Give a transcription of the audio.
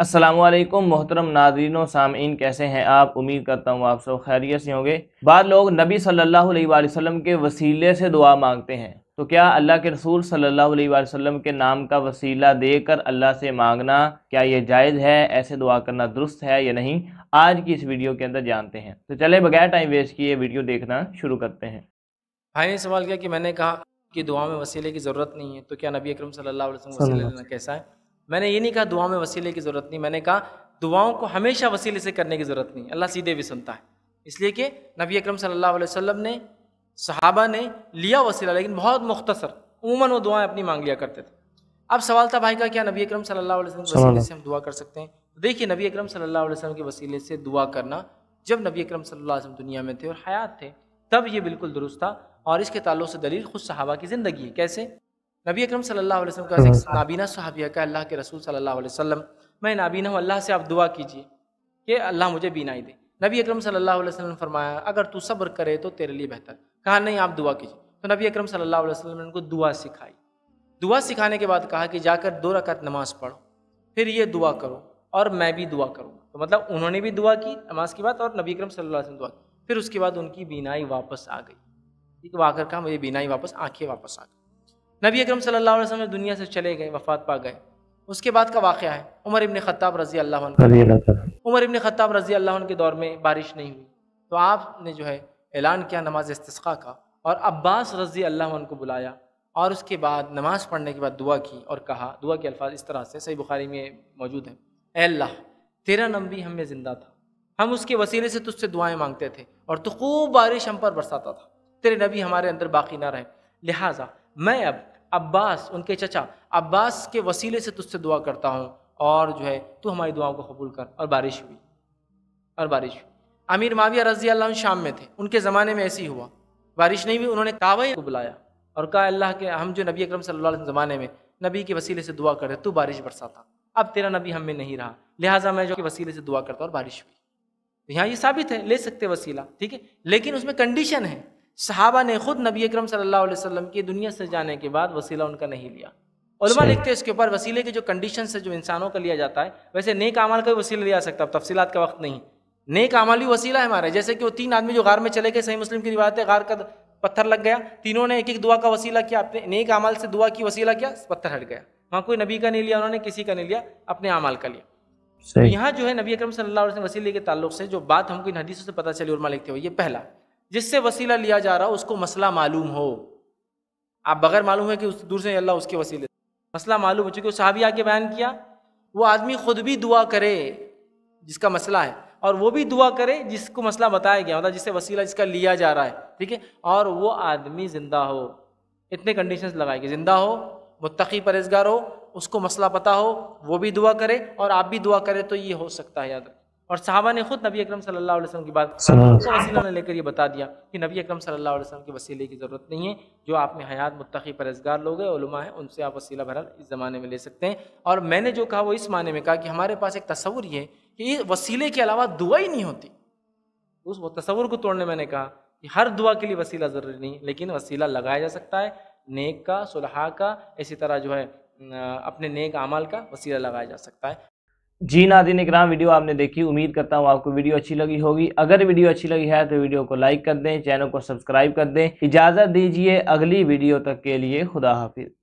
असलम मोहतरम नादरीनों सामीन कैसे हैं आप उम्मीद करता हूँ आप सब खैरियत से होंगे बाद लोग नबी सल्लल्लाहु अलैहि वसल्लम के वसीले से दुआ मांगते हैं तो क्या अल्लाह के रसूल सल्लल्लाहु अलैहि वसल्लम के नाम का वसीला देकर अल्लाह से मांगना क्या ये जायज़ है ऐसे दुआ करना दुरुस्त है या नहीं आज की इस वीडियो के अंदर जानते हैं तो चले बगैर टाइम वेस्ट किए वीडियो देखना शुरू करते हैं भाई ने सवाल किया कि मैंने कहा कि दुआ में वसीले की ज़रूरत नहीं है तो क्या नबी अक्रम सल्ला वसलम कैसा है मैंने ये नहीं कहा दुआ में वसीले की ज़रूरत नहीं मैंने कहा दुआओं को हमेशा वसीले से करने की ज़रूरत नहीं अल्लाह सीधे भी सुनता है इसलिए कि नबी अकरम सल्लल्लाहु वसलम ने सहाबा ने लिया वसीला लेकिन बहुत मुख्तसर उमूमन वो दुआएं अपनी मांग लिया करते थे अब सवाल था भाई का क्या नबी अक्रम सल्लल्लाहु वसीले से हम दुआ कर सकते हैं तो देखिए नबी अक्रम सल्ला वसलम के वसीले से दुआ करना जब नबी अक्रम सल्लल्लाहु दुनिया में थे और हयात थे तब ये बिल्कुल दुरुस्त था और इसके ताल्लुक से दलील खुद सहाबा की ज़िंदगी है कैसे नबी अकरम सल्लल्लाहु अलैहि वसल्लम का हाँ। एक नाबीना सहाबिया का अल्लाह के रसूल सल्लल्लाहु अलैहि वसल्लम मैं नाबीना हूँ अल्लाह से आप दुआ कीजिए कि अल्लाह मुझे बीनाई दे नबी अक्रम सल्लल्लाहु ने फरमाया अगर तू सब्र करे तो तेरे लिए बेहतर कहा नहीं आप दुआ कीजिए तो नबी अक्रम सल्लल्लाहु अलैहि ने उनको दुआ सिखाई दुआ सिखाने के बाद कहा कि जाकर दो रकत नमाज पढ़ो फिर ये दुआ करो और मैं भी दुआ करूँगा तो मतलब उन्होंने भी दुआ की नमाज की बात और नबी अक्रम सल्लल्लाहु दुआ की फिर उसके बाद उनकी बीनाई वापस आ गई ठीक वाकर आकर कहा मुझे बीनाई वापस आँखें वापस आ गई नबी अकरम सल्लल्लाहु अलैहि वसल्लम दुनिया से चले गए वफात पा गए उसके बाद का वाक़ है उमर इबन ख़त्ताब रज़ी अल्लाह उमर इबन ख़त्ताब रज़ी अल्लाह के दौर में बारिश नहीं हुई तो आपने जो है ऐलान किया नमाज इसका का और अब्बास रज़ी अल्लाह को बुलाया और उसके बाद नमाज़ पढ़ने के बाद दुआ की और कहा दुआ के अल्फाज इस तरह से सही बुखारी में मौजूद है अल्लाह तेरा नम भी हमें ज़िंदा था हम उसके वसीले से तुझसे दुआएं मांगते थे और तो खूब बारिश हम पर बरसाता था तेरे नबी हमारे अंदर बाकी ना रहे लिहाजा मैं अब अब्बास उनके चचा अब्बास के वसीले से तुझसे दुआ करता हूँ और जो है तू हमारी दुआओं को कबूल कर और बारिश हुई और बारिश हुई अमीर माविया रजी अल्लाह शाम में थे उनके ज़माने में ऐसी हुआ बारिश नहीं हुई उन्होंने काबा को बुलाया और कहा अल्लाह के हम जो नबी अक्रम सल ज़माने में नबी के वसीले से दुआ कर रहे तू बारिश बरसाता अब तेरा नबी हम में नहीं रहा लिहाजा मैं जो कि वसीले से दुआ करता और बारिश हुई तो यहाँ ये साबित है ले सकते वसीला ठीक है लेकिन उसमें कंडीशन है सहाबा ने खुद नबी अक्रम सल्लल्लाहु वसलम की दुनिया से जाने के बाद वसीला उनका नहीं लिया उलमा लिखते हैं इसके ऊपर वसीले के जो कंडीशन है जो इंसानों का लिया जाता है वैसे नेक अमाल का भी वसीला लिया सकता है तफसीत का वक्त नहीं नेक अमल भी वसीला है हमारा जैसे कि वो तीन आदमी जो गार में चले गए सही मुस्लिम की रिवायत है गार का पत्थर लग गया तीनों ने एक एक दुआ का वसीला किया अपने नेक अमाल से दुआ की वसीला किया पत्थर हट गया वहाँ कोई नबी का नहीं लिया उन्होंने किसी का नहीं लिया अपने अमाल का लिया तो यहाँ जो है नबी अक्रम सल्ला वसीले के ताल्लुक से जो बात हमको इन हदीसों से पता चली उलमा लिखते हुए ये पहला जिससे वसीला लिया जा रहा हो उसको मसला मालूम हो आप बगैर मालूम है कि उस दूर से अल्लाह उसके वसीले मसला मालूम हो चूँकि साहबी आके बयान किया वो आदमी ख़ुद भी दुआ करे जिसका मसला है और वो भी दुआ करे जिसको मसला बताया गया मतलब जिससे वसीला जिसका लिया जा रहा है ठीक है और वो आदमी ज़िंदा हो इतने कंडीशन लगाए कि ज़िंदा हो मुतकी परहेजगार हो उसको मसला पता हो वो भी दुआ करे और आप भी दुआ करें तो ये हो सकता है याद रखें और साहबा ने खुद नबी अकरम सल्लल्लाहु अलैहि वसल्लम की बात वसीला ने लेकर ये बता दिया कि नबी अकरम सल्लल्लाहु अलैहि वसल्लम के वसीले की ज़रूरत नहीं है जो आप में हयात मुतकी परहेजगार लोग हैं उलमा हैं उनसे आप वसीला भरल इस ज़माने में ले सकते हैं और मैंने जो कहा वो इस माने में कहा कि हमारे पास एक तस्वुर ये कि वसीले के अलावा दुआ ही नहीं होती उस तस्वुर को तोड़ने मैंने कहा कि हर दुआ के लिए वसीला ज़रूरी नहीं लेकिन वसीला लगाया जा सकता है नेक का सुलहा का इसी तरह जो है अपने नेक अमल का वसीला लगाया जा सकता है जी नादिन इकराम वीडियो आपने देखी उम्मीद करता हूँ आपको वीडियो अच्छी लगी होगी अगर वीडियो अच्छी लगी है तो वीडियो को लाइक कर दें चैनल को सब्सक्राइब कर दें इजाज़त दीजिए अगली वीडियो तक के लिए खुदा हाफिज़